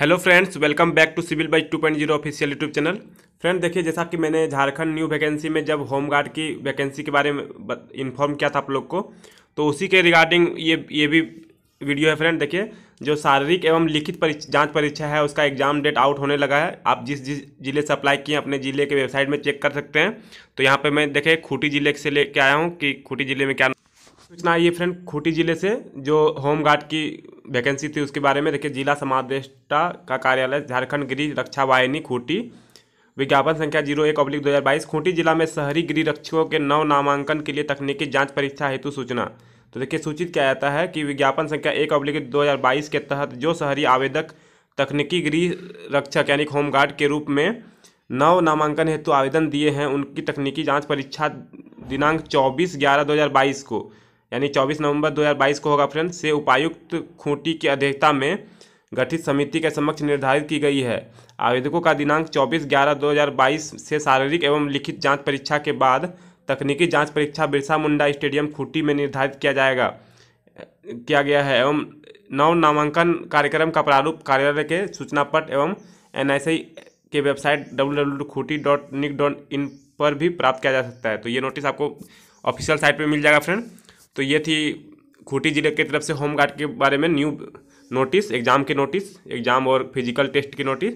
hello friends welcome back to civil byes two point zero official YouTube channel friend देखिए जैसा कि मैंने Jharkhand new vacancy में जब होम गार्ड की वैकेंसी के बारे में इन्फॉर्म किया था आप लोग को तो उसी के रिगार्डिंग ये ये भी वीडियो है फ्रेंड देखिए जो शारीरिक एवं लिखित परिच, जाँच परीक्षा है उसका एग्जाम डेट आउट होने लगा है आप जिस जिस जिले से अप्लाई किए अपने ज़िले के वेबसाइट में चेक कर सकते हैं तो यहाँ पर मैं देखे खूटी ज़िले से लेके आया हूँ कि खूटी ज़िले में क्या सूचना आई है फ्रेंड खूटी ज़िले से जो होम गार्ड की वैकेंसी थी उसके बारे में देखिए जिला समादेष्टा का कार्यालय झारखंड गृह रक्षा वाहिनी खूंटी विज्ञापन संख्या जीरो एक अब्लिक दो हज़ार बाईस खूंटी जिला में शहरी गृह रक्षकों के नव नामांकन के लिए तकनीकी जांच परीक्षा हेतु सूचना तो देखिए सूचित किया जाता है कि विज्ञापन संख्या एक अब्लिक दो हज़ार बाईस के तहत जो शहरी आवेदक तकनीकी गृह रक्षक यानी होमगार्ड के रूप में नव नामांकन हेतु आवेदन दिए हैं उनकी तकनीकी जाँच परीक्षा दिनांक चौबीस ग्यारह दो हज़ार बाईस को यानी 24 नवंबर 2022 को होगा फ्रेंड्स से उपायुक्त खूंटी की अध्यक्षता में गठित समिति के समक्ष निर्धारित की गई है आवेदकों का दिनांक 24 ग्यारह 2022 से शारीरिक एवं लिखित जांच परीक्षा के बाद तकनीकी जांच परीक्षा बिरसा मुंडा स्टेडियम खूंटी में निर्धारित किया जाएगा किया गया है एवं नव नामांकन कार्यक्रम का प्रारूप कार्यालय के सूचना पट एवं एन के वेबसाइट डब्ल्यू पर भी प्राप्त किया जा सकता है तो ये नोटिस आपको ऑफिशियल साइट पर मिल जाएगा फ्रेंड तो ये थी खूंटी जिले की तरफ से होमगार्ड के बारे में न्यू नोटिस एग्ज़ाम के नोटिस एग्ज़ाम और फिजिकल टेस्ट के नोटिस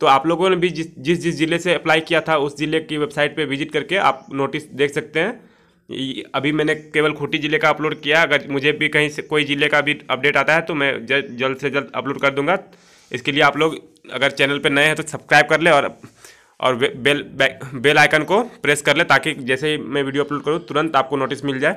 तो आप लोगों ने भी जिस जिस जिस ज़िले से अप्लाई किया था उस ज़िले की वेबसाइट पे विजिट करके आप नोटिस देख सकते हैं अभी मैंने केवल खूंटी ज़िले का अपलोड किया अगर मुझे भी कहीं से कोई ज़िले का भी अपडेट आता है तो मैं जल्द से जल्द अपलोड कर दूंगा इसके लिए आप लोग अगर चैनल पर नए हैं तो सब्सक्राइब कर ले और और बेल बेल आइकन को प्रेस कर ले ताकि जैसे ही मैं वीडियो अपलोड करूँ तुरंत आपको नोटिस मिल जाए